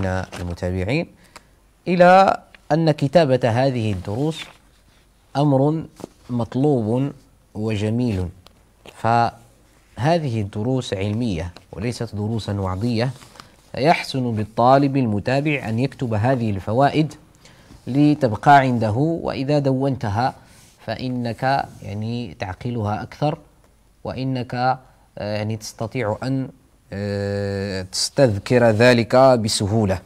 مشاهدينا المتابعين إلى أن كتابة هذه الدروس أمر مطلوب وجميل فهذه الدروس علمية وليست دروسا وعظية فيحسن بالطالب المتابع أن يكتب هذه الفوائد لتبقى عنده وإذا دونتها فإنك يعني تعقلها أكثر وإنك يعني تستطيع أن آه، تستذكر ذلك بسهولة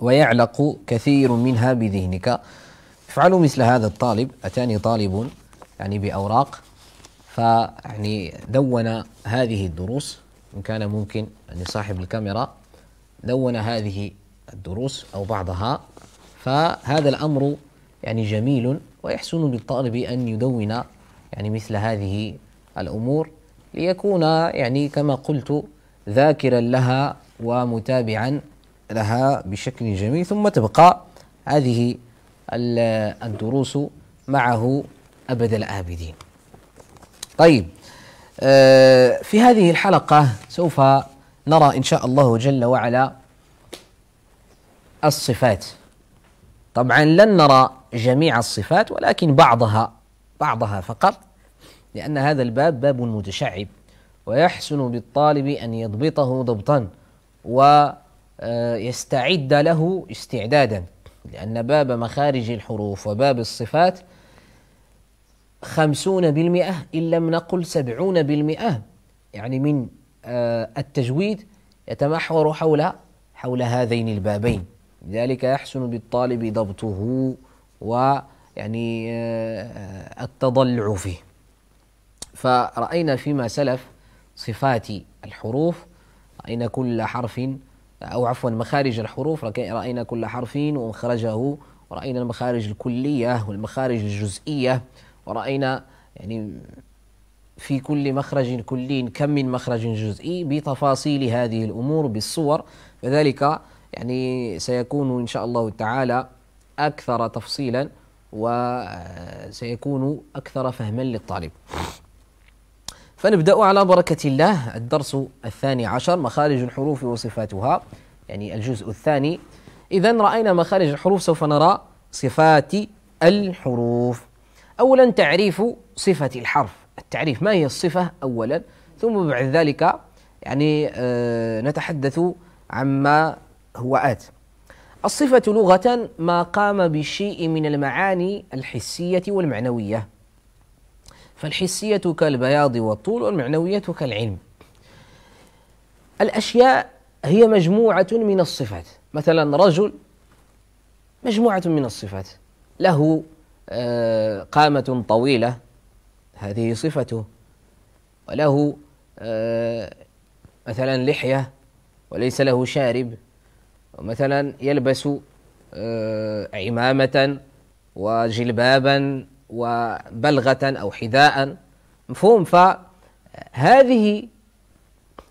ويعلق كثير منها بذهنك افعلوا مثل هذا الطالب أتاني طالب يعني بأوراق فيعني دون هذه الدروس إن كان ممكن أن صاحب الكاميرا دون هذه الدروس أو بعضها فهذا الأمر يعني جميل ويحسن للطالب أن يدون يعني مثل هذه الأمور ليكون يعني كما قلت ذاكرا لها ومتابعا لها بشكل جميل ثم تبقى هذه الدروس معه أبد الآبدين طيب آه، في هذه الحلقة سوف نرى إن شاء الله جل وعلا الصفات طبعا لن نرى جميع الصفات ولكن بعضها بعضها فقط لأن هذا الباب باب متشعب ويحسن بالطالب أن يضبطه ضبطا ويستعد آه، له استعدادا لأن باب مخارج الحروف وباب الصفات خمسون بالمئة إن لم نقل سبعون بالمئة يعني من آه، التجويد يتمحور حول حول هذين البابين لذلك يحسن بالطالب ضبطه ويعني آه، التضلع فيه فرأينا فيما سلف صفات الحروف رأينا كل حرف أو عفوا مخارج الحروف رأينا كل حرف ومخرجه ورأينا المخارج الكلية والمخارج الجزئية ورأينا يعني في كل مخرج كلي كم من مخرج جزئي بتفاصيل هذه الأمور بالصور فذلك يعني سيكون إن شاء الله تعالى أكثر تفصيلا وسيكون أكثر فهما للطالب فنبدأ على بركة الله الدرس الثاني عشر مخارج الحروف وصفاتها يعني الجزء الثاني إذا رأينا مخارج الحروف سوف نرى صفات الحروف أولا تعريف صفة الحرف التعريف ما هي الصفة أولا ثم بعد ذلك يعني آه نتحدث عما هو آت الصفة لغة ما قام بالشيء من المعاني الحسية والمعنوية فالحسية كالبياض والطول والمعنوية كالعلم الأشياء هي مجموعة من الصفات مثلا رجل مجموعة من الصفات له آه، قامة طويلة هذه صفته وله آه، مثلا لحية وليس له شارب ومثلا يلبس آه، عمامة وجلبابا وبلغة أو حذاء مفهوم فهذه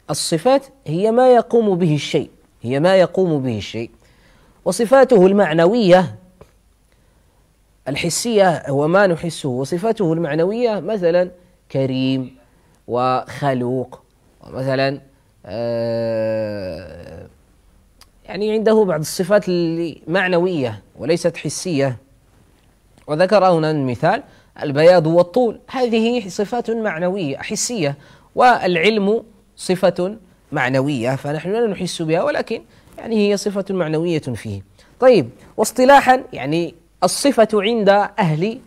الصفات هي ما يقوم به الشيء هي ما يقوم به الشيء وصفاته المعنوية الحسية هو ما نحسه وصفاته المعنوية مثلا كريم وخلوق ومثلا آه، يعني عنده بعض الصفات المعنوية وليست حسية وذكر هنا المثال البياض والطول هذه صفات معنوية حسية والعلم صفة معنوية فنحن لا نحس بها ولكن يعني هي صفة معنوية فيه طيب واصطلاحا يعني الصفة عند أهل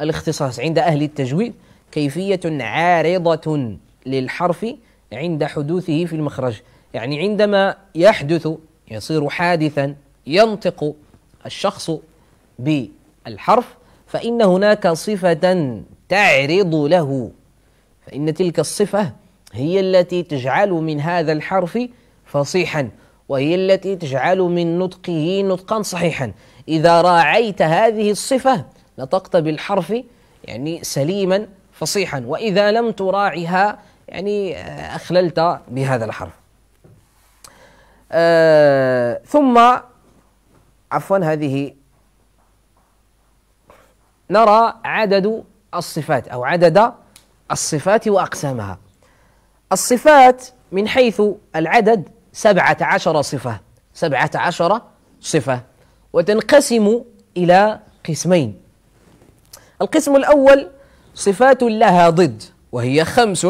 الاختصاص عند أهل التجويد كيفية عارضة للحرف عند حدوثه في المخرج يعني عندما يحدث يصير حادثا ينطق الشخص بالحرف فإن هناك صفة تعرض له فإن تلك الصفة هي التي تجعل من هذا الحرف فصيحا وهي التي تجعل من نطقه نطقا صحيحا إذا راعيت هذه الصفة نطقت بالحرف يعني سليما فصيحا وإذا لم تراعها يعني آه، أخللت بهذا الحرف آه ثم عفوا هذه نرى عدد الصفات أو عدد الصفات وأقسامها الصفات من حيث العدد سبعة عشر صفة سبعة عشر صفة وتنقسم إلى قسمين القسم الأول صفات لها ضد وهي خمس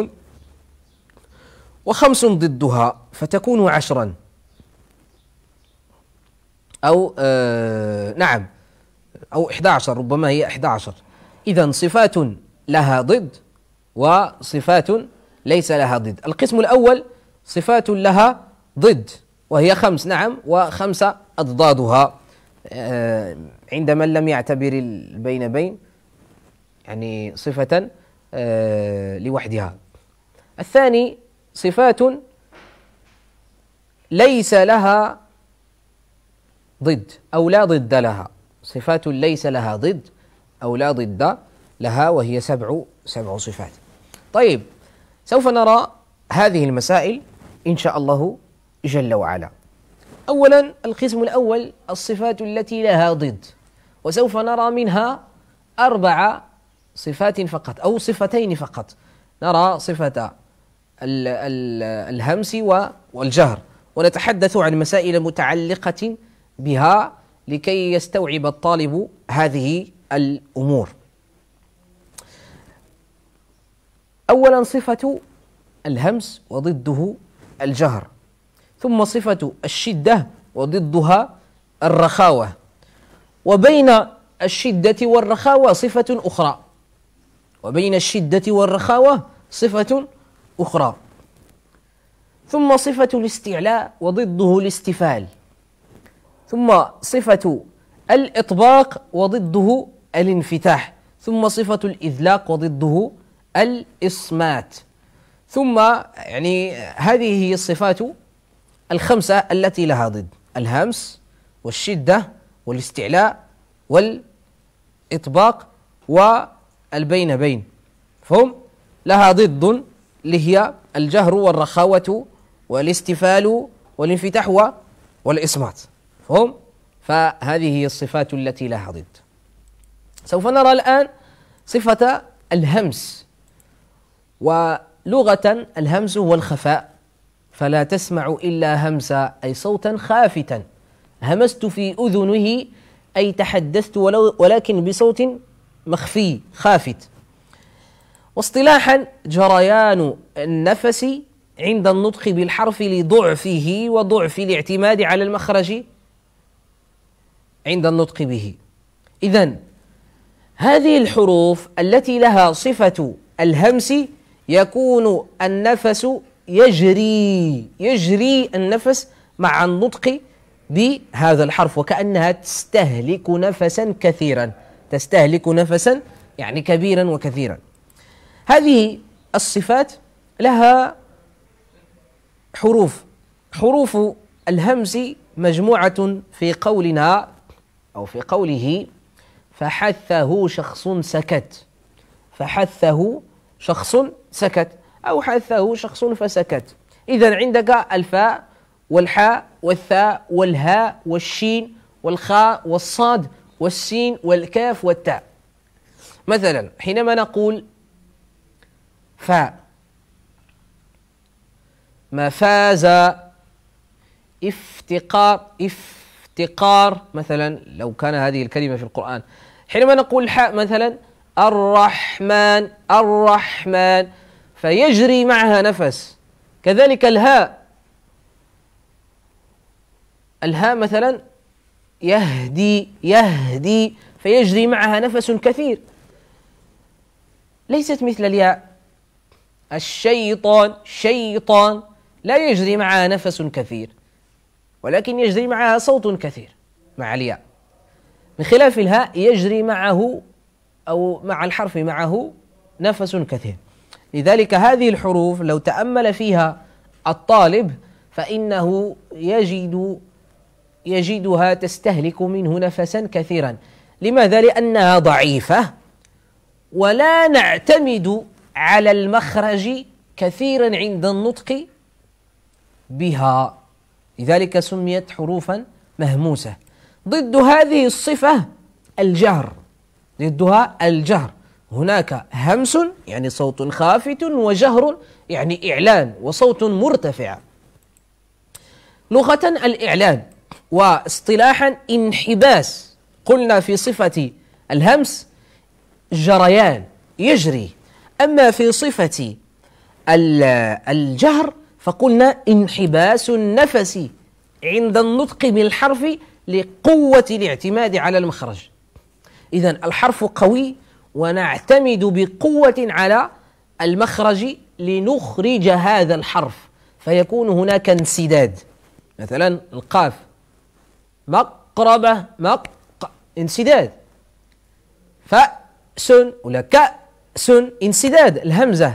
وخمس ضدها فتكون عشرا أو آه نعم أو 11 ربما هي 11 إذا صفات لها ضد وصفات ليس لها ضد القسم الأول صفات لها ضد وهي خمس نعم وخمسة أضدادها آه، عند من لم يعتبر البين بين يعني صفة آه، لوحدها الثاني صفات ليس لها ضد أو لا ضد لها صفات ليس لها ضد أو لا ضد لها وهي سبع سبع صفات طيب سوف نرى هذه المسائل إن شاء الله جل وعلا أولا القسم الأول الصفات التي لها ضد وسوف نرى منها أربع صفات فقط أو صفتين فقط نرى صفة الـ الـ الهمس والجهر ونتحدث عن مسائل متعلقة بها لكي يستوعب الطالب هذه الامور. اولا صفه الهمس وضده الجهر ثم صفه الشده وضدها الرخاوه وبين الشده والرخاوه صفه اخرى وبين الشده والرخاوه صفه اخرى ثم صفه الاستعلاء وضده الاستفال ثم صفة الإطباق وضده الانفتاح ثم صفة الإذلاق وضده الإصمات ثم يعني هذه هي الصفات الخمسة التي لها ضد الهمس والشدة والاستعلاء والإطباق والبين بين فهم لها ضد اللي هي الجهر والرخاوة والاستفال والانفتاح والإصمات مفهوم؟ فهذه هي الصفات التي لها ضد سوف نرى الآن صفة الهمس ولغة الهمس هو الخفاء فلا تسمع إلا همسا أي صوتا خافتا همست في أذنه أي تحدثت ولو ولكن بصوت مخفي خافت واصطلاحا جريان النفس عند النطق بالحرف لضعفه وضعف الاعتماد على المخرج عند النطق به إذا هذه الحروف التي لها صفة الهمس يكون النفس يجري يجري النفس مع النطق بهذا الحرف وكأنها تستهلك نفسا كثيرا تستهلك نفسا يعني كبيرا وكثيرا هذه الصفات لها حروف حروف الهمز مجموعة في قولنا أو في قوله فحثه شخص سكت فحثه شخص سكت أو حثه شخص فسكت إذا عندك الفاء والحاء والثاء والهاء والشين والخاء والصاد والسين والكاف والتاء مثلا حينما نقول فاء ما فاز افتقار اف الافتقار مثلا لو كان هذه الكلمة في القرآن حينما نقول مثلا الرحمن الرحمن فيجري معها نفس كذلك الهاء الهاء مثلا يهدي يهدي فيجري معها نفس كثير ليست مثل الياء الشيطان شيطان لا يجري معها نفس كثير ولكن يجري معها صوت كثير مع الياء من خلاف الهاء يجري معه أو مع الحرف معه نفس كثير لذلك هذه الحروف لو تأمل فيها الطالب فإنه يجد يجدها تستهلك منه نفسا كثيرا لماذا؟ لأنها ضعيفة ولا نعتمد على المخرج كثيرا عند النطق بها لذلك سميت حروفا مهموسة ضد هذه الصفة الجهر ضدها الجهر هناك همس يعني صوت خافت وجهر يعني إعلان وصوت مرتفع لغة الإعلان واصطلاحا انحباس قلنا في صفة الهمس جريان يجري أما في صفة الجهر فقلنا انحباس النفس عند النطق بالحرف لقوة الاعتماد على المخرج إذا الحرف قوي ونعتمد بقوة على المخرج لنخرج هذا الحرف فيكون هناك انسداد مثلا القاف مقربة مق انسداد فأس ولا كأس انسداد الهمزة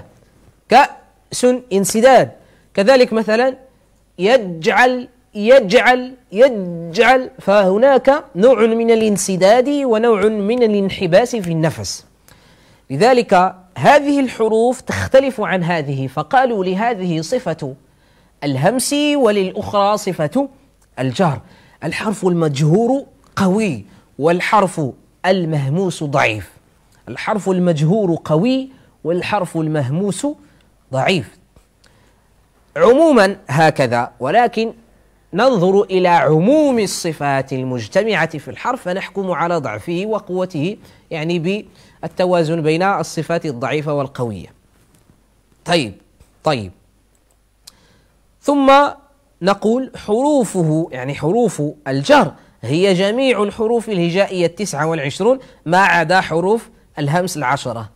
كأس انسداد كذلك مثلا يجعل يجعل يجعل فهناك نوع من الانسداد ونوع من الانحباس في النفس لذلك هذه الحروف تختلف عن هذه فقالوا لهذه صفة الهمس وللأخرى صفة الجهر الحرف المجهور قوي والحرف المهموس ضعيف الحرف المجهور قوي والحرف المهموس ضعيف عموما هكذا ولكن ننظر الى عموم الصفات المجتمعه في الحرف فنحكم على ضعفه وقوته يعني بالتوازن بين الصفات الضعيفه والقويه. طيب طيب ثم نقول حروفه يعني حروف الجر هي جميع الحروف الهجائيه التسعه والعشرون ما عدا حروف الهمس العشره.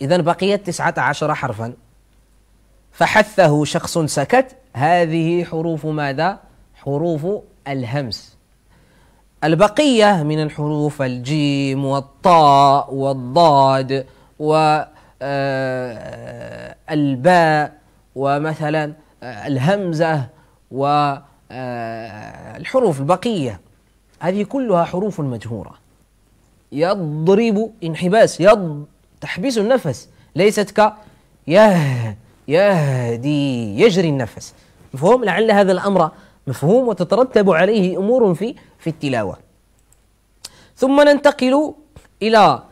اذا بقيت تسعه عشر حرفا فحثه شخص سكت هذه حروف ماذا؟ حروف الهمس البقية من الحروف الجيم والطاء والضاد والباء آه، ومثلا آه، الهمزة والحروف آه، البقية هذه كلها حروف مجهورة يضرب انحباس يض تحبيس النفس ليست ك يه يهدي يجري النفس مفهوم لعل هذا الأمر مفهوم وتترتب عليه أمور في في التلاوة ثم ننتقل إلى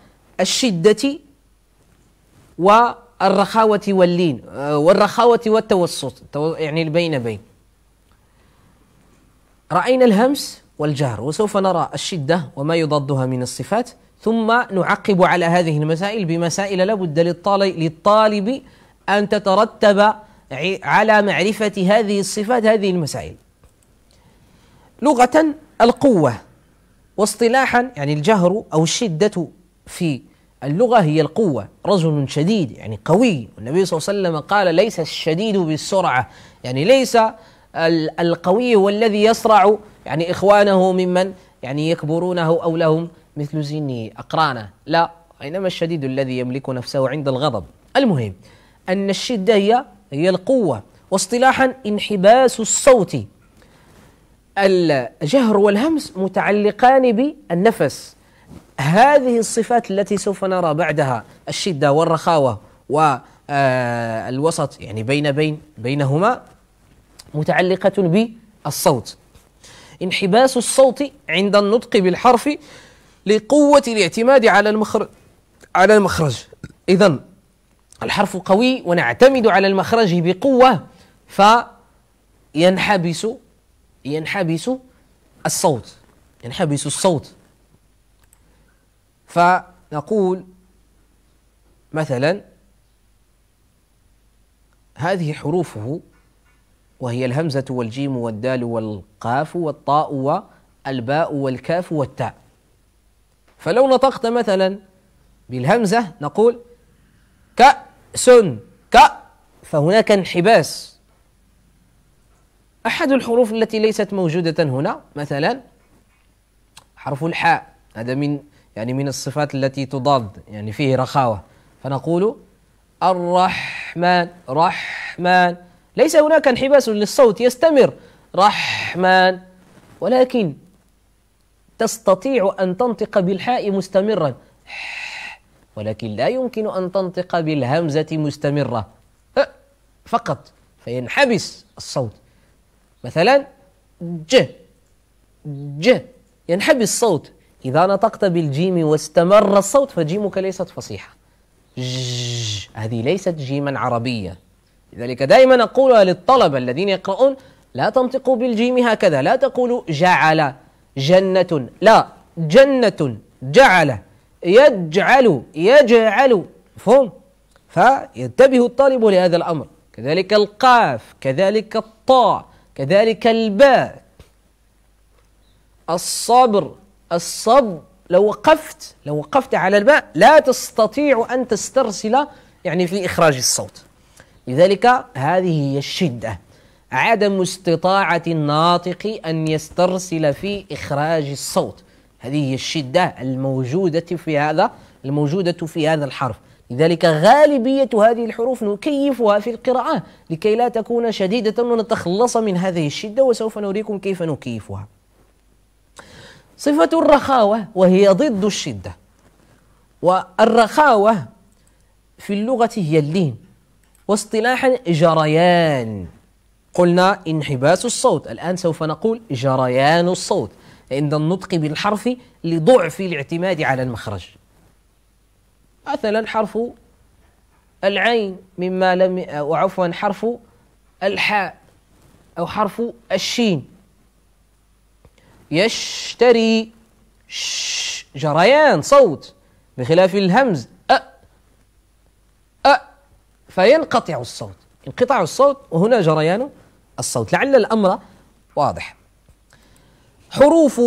الشدة والرخاوة واللين والرخاوة والتوسط يعني البين بين رأينا الهمس والجهر وسوف نرى الشدة وما يضادها من الصفات ثم نعقب على هذه المسائل بمسائل لابد للطالب أن تترتب على معرفة هذه الصفات هذه المسائل لغة القوة واصطلاحا يعني الجهر أو الشدة في اللغة هي القوة رجل شديد يعني قوي والنبي صلى الله عليه وسلم قال ليس الشديد بالسرعة يعني ليس القوي هو الذي يصرع يعني إخوانه ممن يعني يكبرونه أو لهم مثل سنه أقرانه لا إنما الشديد الذي يملك نفسه عند الغضب المهم أن الشدة هي هي القوة واصطلاحا انحباس الصوت الجهر والهمس متعلقان بالنفس هذه الصفات التي سوف نرى بعدها الشدة والرخاوة والوسط آه، يعني بين بين بينهما متعلقة بالصوت انحباس الصوت عند النطق بالحرف لقوة الاعتماد على المخرج على المخرج إذا الحرف قوي ونعتمد على المخرج بقوة فينحبس ينحبس الصوت ينحبس الصوت فنقول مثلا هذه حروفه وهي الهمزة والجيم والدال والقاف والطاء والباء والكاف والتاء فلو نطقت مثلا بالهمزة نقول كأ سن ك فهناك انحباس أحد الحروف التي ليست موجودة هنا مثلا حرف الحاء هذا من يعني من الصفات التي تضاد يعني فيه رخاوة فنقول الرحمن رحمن ليس هناك انحباس للصوت يستمر رحمن ولكن تستطيع أن تنطق بالحاء مستمرا ولكن لا يمكن أن تنطق بالهمزة مستمرة أه، فقط فينحبس الصوت مثلا ج ج ينحبس الصوت إذا نطقت بالجيم واستمر الصوت فجيمك ليست فصيحة ج هذه ليست جيما عربية لذلك دائما أقولها للطلبة الذين يقرؤون لا تنطقوا بالجيم هكذا لا تقولوا جعل جنة لا جنة جعل يجعل يجعل مفهوم فينتبه الطالب لهذا الأمر كذلك القاف كذلك الطاء كذلك الباء الصبر الصب لو وقفت لو وقفت على الباء لا تستطيع أن تسترسل يعني في إخراج الصوت لذلك هذه هي الشدة عدم استطاعة الناطق أن يسترسل في إخراج الصوت هذه هي الشدة الموجودة في هذا الموجودة في هذا الحرف لذلك غالبية هذه الحروف نكيفها في القراءة لكي لا تكون شديدة ونتخلص من هذه الشدة وسوف نريكم كيف نكيفها صفة الرخاوة وهي ضد الشدة والرخاوة في اللغة هي اللين واصطلاحا جريان قلنا انحباس الصوت الآن سوف نقول جريان الصوت عند النطق بالحرف لضعف الاعتماد على المخرج مثلا حرف العين مما لم وعفوا حرف الحاء أو حرف الشين يشتري ش جريان صوت بخلاف الهمز أ أ فينقطع الصوت انقطاع الصوت وهنا جريان الصوت لعل الأمر واضح حروف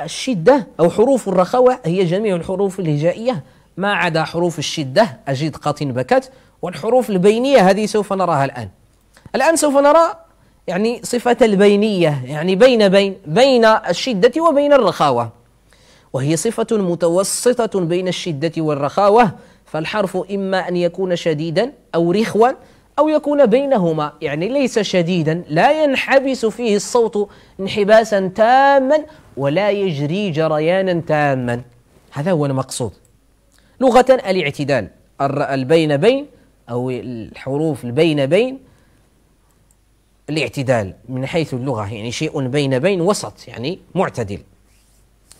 الشدة أو حروف الرخاوة هي جميع الحروف الهجائية ما عدا حروف الشدة أجد قط بكت والحروف البينية هذه سوف نراها الآن الآن سوف نرى يعني صفة البينية يعني بين بين بين الشدة وبين الرخاوة وهي صفة متوسطة بين الشدة والرخاوة فالحرف إما أن يكون شديدا أو رخوا أو يكون بينهما يعني ليس شديدا لا ينحبس فيه الصوت انحباسا تاما ولا يجري جريانا تاما هذا هو المقصود لغة الاعتدال البين بين أو الحروف البين بين الاعتدال من حيث اللغة يعني شيء بين بين وسط يعني معتدل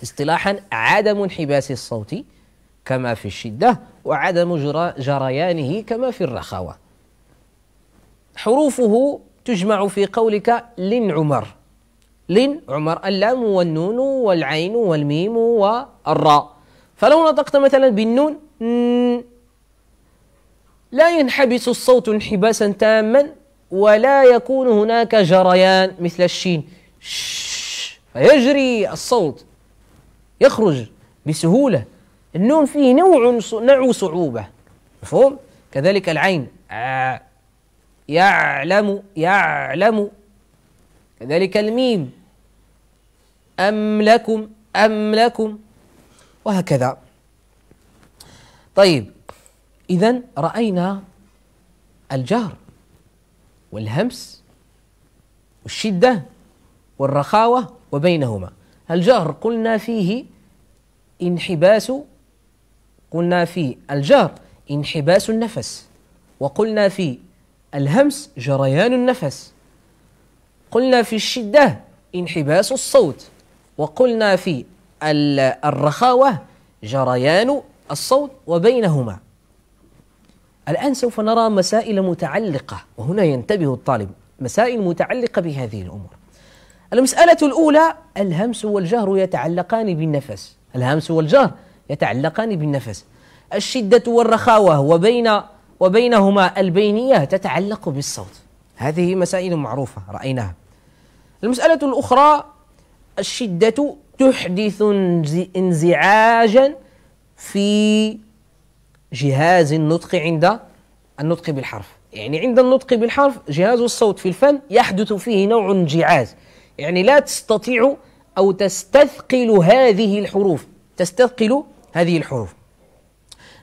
اصطلاحا عدم انحباس الصوت كما في الشدة وعدم جريانه كما في الرخاوة حروفه تجمع في قولك لن عمر لن عمر اللام والنون والعين والميم والراء فلو نطقت مثلا بالنون لا ينحبس الصوت انحباسا تاما ولا يكون هناك جريان مثل الشين فيجري الصوت يخرج بسهولة النون فيه نوع نوع صعوبة مفهوم كذلك العين آه يعلم يعلم كذلك الميم أم لكم أم لكم وهكذا طيب إذا رأينا الجهر والهمس والشدة والرخاوة وبينهما الجهر قلنا فيه انحباس قلنا في الجهر انحباس النفس وقلنا في الهمس جريان النفس قلنا في الشدة انحباس الصوت وقلنا في الرخاوة جريان الصوت وبينهما الآن سوف نرى مسائل متعلقة وهنا ينتبه الطالب مسائل متعلقة بهذه الأمور المسألة الأولى الهمس والجهر يتعلقان بالنفس الهمس والجهر يتعلقان بالنفس الشدة والرخاوة وبين وبينهما البينية تتعلق بالصوت هذه مسائل معروفة رأيناها المسألة الأخرى الشدة تحدث انزعاجا في جهاز النطق عند النطق بالحرف يعني عند النطق بالحرف جهاز الصوت في الفم يحدث فيه نوع انجعاز يعني لا تستطيع أو تستثقل هذه الحروف تستثقل هذه الحروف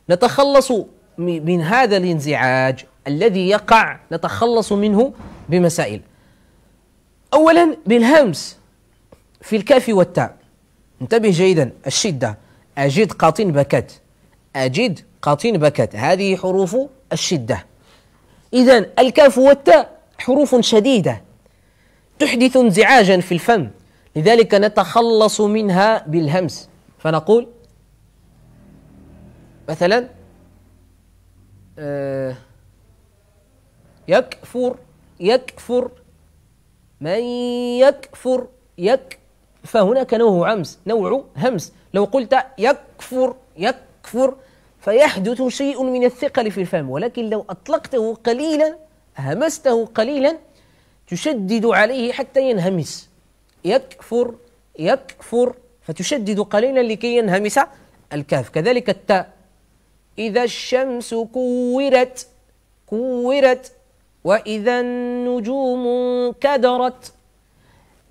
نتخلص من هذا الانزعاج الذي يقع نتخلص منه بمسائل اولا بالهمس في الكاف والتاء انتبه جيدا الشده اجد قاطين بكت اجد قاطين بكت هذه حروف الشده اذا الكاف والتاء حروف شديده تحدث انزعاجا في الفم لذلك نتخلص منها بالهمس فنقول مثلا آه، يكفر يكفر من يكفر يك فهناك نوع همس نوع همس لو قلت يكفر يكفر فيحدث شيء من الثقل في الفم ولكن لو أطلقته قليلا همسته قليلا تشدد عليه حتى ينهمس يكفر يكفر فتشدد قليلا لكي ينهمس الكاف كذلك التاء إذا الشمس كورت كورت وإذا النجوم كدرت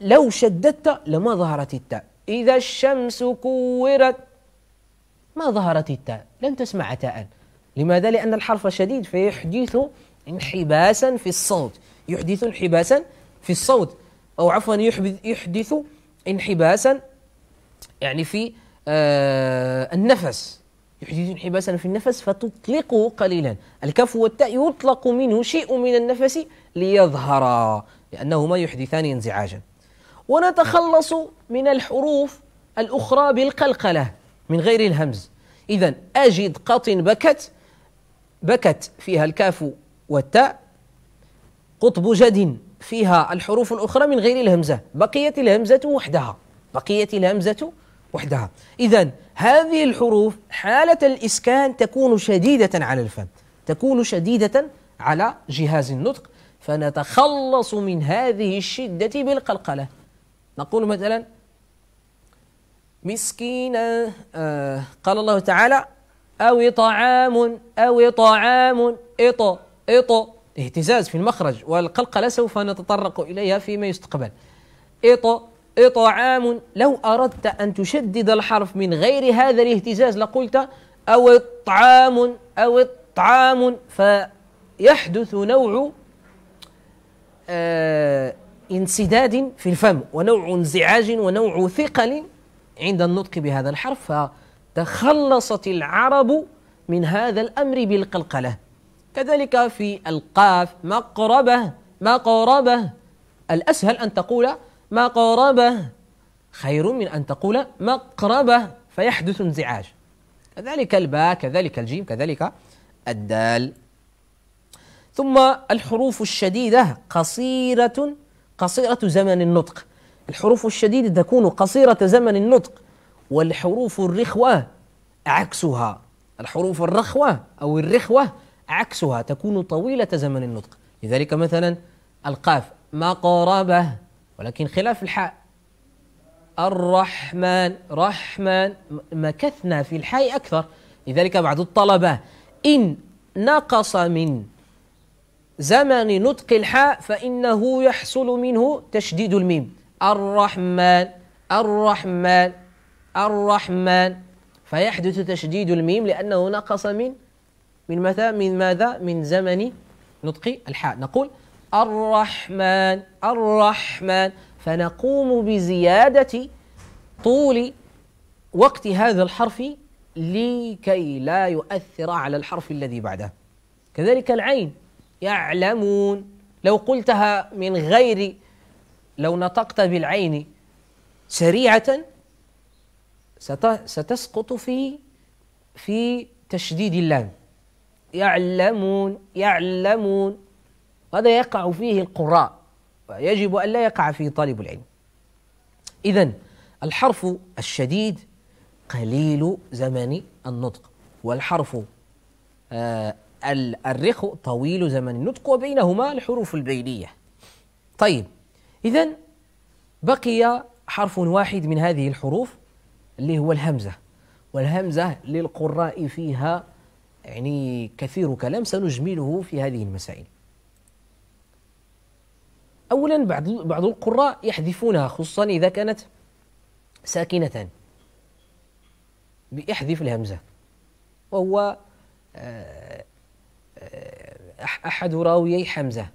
لو شددت لما ظهرت التاء إذا الشمس كورت ما ظهرت التاء لن تسمع تاء لماذا؟ لأن الحرف شديد فيحدث انحباسا في الصوت يحدث انحباسا في الصوت أو عفوا يحدث انحباسا يعني في آه النفس يحدث انحباسا في النفس فتطلقه قليلا الكف والتاء يطلق منه شيء من النفس ليظهر لأنهما يحدثان انزعاجا ونتخلص من الحروف الأخرى بالقلقلة من غير الهمز إذا أجد قط بكت بكت فيها الكاف والتاء قطب جد فيها الحروف الأخرى من غير الهمزة بقيت الهمزة وحدها بقيت الهمزة وحدها إذا هذه الحروف حالة الإسكان تكون شديدة على الفم تكون شديدة على جهاز النطق فنتخلص من هذه الشدة بالقلقلة نقول مثلا مسكينا آه، قال الله تعالى أو طعام أو طعام إط إط اهتزاز في المخرج والقلقلة سوف نتطرق إليها فيما يستقبل إط إطعام إيه لو أردت أن تشدد الحرف من غير هذا الاهتزاز لقلت أو إطعام أو إطعام فيحدث نوع آه انسداد في الفم ونوع انزعاج ونوع ثقل عند النطق بهذا الحرف فتخلصت العرب من هذا الأمر بالقلقلة كذلك في القاف مقربة مقربة الأسهل أن تقول مقربة خير من أن تقول مقربة فيحدث انزعاج كذلك الباء كذلك الجيم كذلك الدال ثم الحروف الشديدة قصيرة قصيرة زمن النطق الحروف الشديدة تكون قصيرة زمن النطق والحروف الرخوة عكسها الحروف الرخوة أو الرخوة عكسها تكون طويلة زمن النطق لذلك مثلا القاف مقربة ولكن خلاف الحاء الرحمن رحمن مكثنا في الحاء أكثر لذلك بعض الطلبة إن نقص من زمن نطق الحاء فإنه يحصل منه تشديد الميم الرحمن الرحمن الرحمن فيحدث تشديد الميم لأنه نقص من من متى من ماذا من زمن نطق الحاء نقول الرحمن الرحمن فنقوم بزيادة طول وقت هذا الحرف لكي لا يؤثر على الحرف الذي بعده كذلك العين يعلمون لو قلتها من غير لو نطقت بالعين سريعة ستسقط في في تشديد اللام يعلمون يعلمون وهذا يقع فيه القراء ويجب أن لا يقع فيه طالب العلم إذا الحرف الشديد قليل زمن النطق والحرف آه الرخو طويل زمن النطق وبينهما الحروف البينية طيب إذا بقي حرف واحد من هذه الحروف اللي هو الهمزة والهمزة للقراء فيها يعني كثير كلام سنجمله في هذه المسائل أولا بعض بعض القراء يحذفونها خصوصا إذا كانت ساكنة بإحذف الهمزة وهو آه، آه، أحد راويي حمزة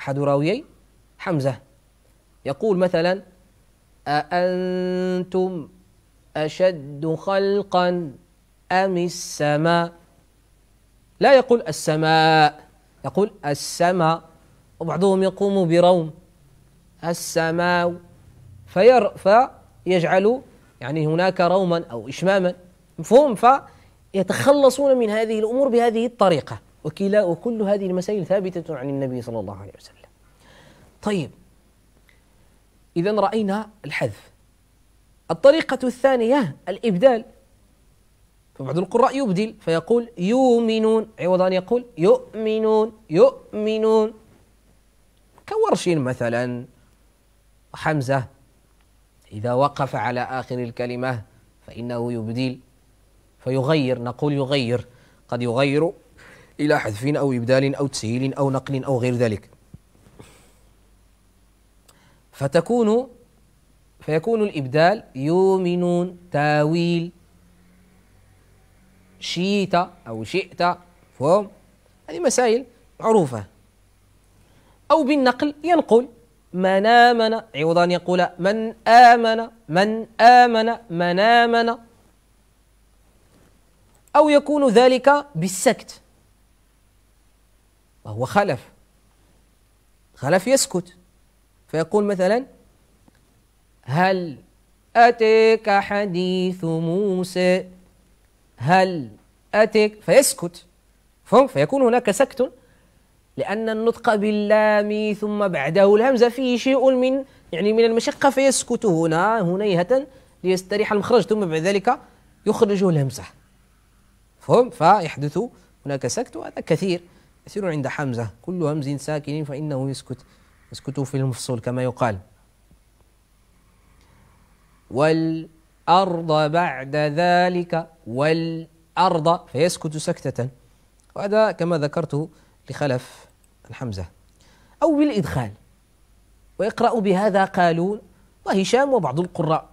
أحد راويي حمزة يقول مثلا أأنتم أشد خلقا أم السماء لا يقول السماء يقول السماء وبعضهم يقوم بروم السماء فير فيجعل يعني هناك روما أو إشماما مفهوم فيتخلصون من هذه الأمور بهذه الطريقة وكلا وكل هذه المسائل ثابتة عن النبي صلى الله عليه وسلم طيب إذا رأينا الحذف الطريقة الثانية الإبدال فبعض القراء يبدل فيقول يؤمنون عوض أن يقول يؤمنون يؤمنون كورش مثلا حمزة إذا وقف على آخر الكلمة فإنه يبديل فيغير نقول يغير قد يغير إلى حذف أو إبدال أو تسهيل أو نقل أو غير ذلك فتكون فيكون الإبدال يؤمنون تاويل شيت أو شئت فهم هذه مسائل معروفة أو بالنقل ينقل من آمن عوض أن يقول من آمن من آمن من آمن أو يكون ذلك بالسكت وهو خلف خلف يسكت فيقول مثلا هل أتيك حديث موسى هل أتيك فيسكت فهم فيكون هناك سكت لأن النطق باللام ثم بعده الهمزة فيه شيء من يعني من المشقة فيسكت هنا هنيهة ليستريح المخرج ثم بعد ذلك يخرجه الهمزة فهم فيحدث هناك سكت وهذا كثير كثير عند حمزة كل همز ساكن فإنه يسكت يسكت في المفصول كما يقال والأرض بعد ذلك والأرض فيسكت سكتة وهذا كما ذكرت لخلف الحمزة أو بالإدخال ويقرأ بهذا قالون وهشام وبعض القراء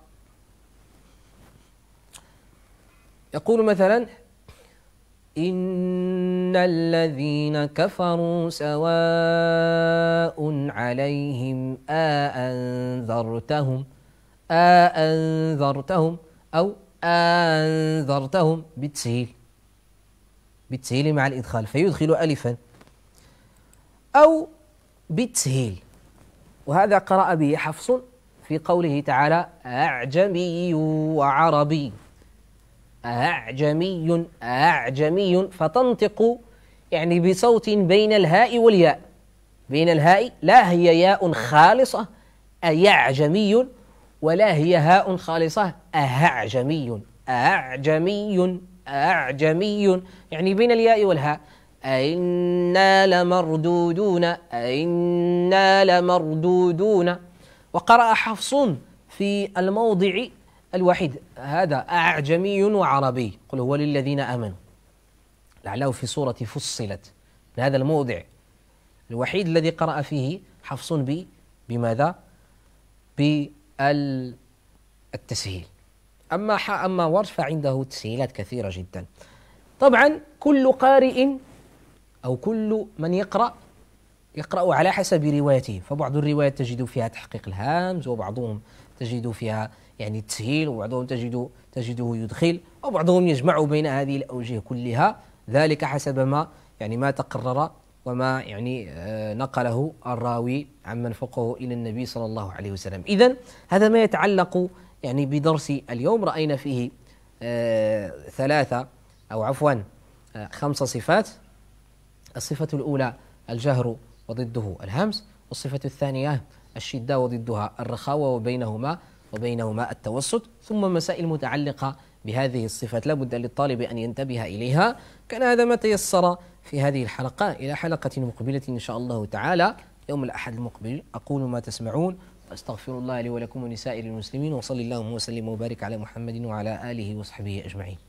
يقول مثلا إن الذين كفروا سواء عليهم أأنذرتهم أأنذرتهم أو أنذرتهم بالتسهيل بالتسهيل مع الإدخال فيدخل ألفا أو بتسهيل وهذا قرأ به حفص في قوله تعالى أعجمي وعربي أعجمي أعجمي فتنطق يعني بصوت بين الهاء والياء بين الهاء لا هي ياء خالصة أيعجمي ولا هي هاء خالصة أهعجمي أعجمي أعجمي يعني بين الياء والهاء أئنا لمردودون أئنا لمردودون وقرأ حفص في الموضع الوحيد هذا أعجمي وعربي قل هو للذين آمنوا لعله في سورة فصلت من هذا الموضع الوحيد الذي قرأ فيه حفص بماذا؟ بالتسهيل أما أما ورش فعنده تسهيلات كثيرة جدا طبعا كل قارئ أو كل من يقرأ يقرأ على حسب روايته فبعض الروايات تجد فيها تحقيق الهامز وبعضهم تجد فيها يعني التسهيل وبعضهم تجد تجده يدخل وبعضهم يجمع بين هذه الأوجه كلها ذلك حسب ما يعني ما تقرر وما يعني آه، نقله الراوي عمن فوقه إلى النبي صلى الله عليه وسلم إذا هذا ما يتعلق يعني بدرس اليوم رأينا فيه آه، ثلاثة أو عفوا آه، خمس صفات الصفة الأولى الجهر وضده الهمس والصفة الثانية الشدة وضدها الرخاوة وبينهما وبينهما التوسط ثم مسائل متعلقة بهذه الصفات لا بد للطالب أن ينتبه إليها كان هذا ما تيسر في هذه الحلقة إلى حلقة مقبلة إن شاء الله تعالى يوم الأحد المقبل أقول ما تسمعون أستغفر الله لي ولكم ولسائر المسلمين وصلى اللهم وسلم وبارك على محمد وعلى آله وصحبه أجمعين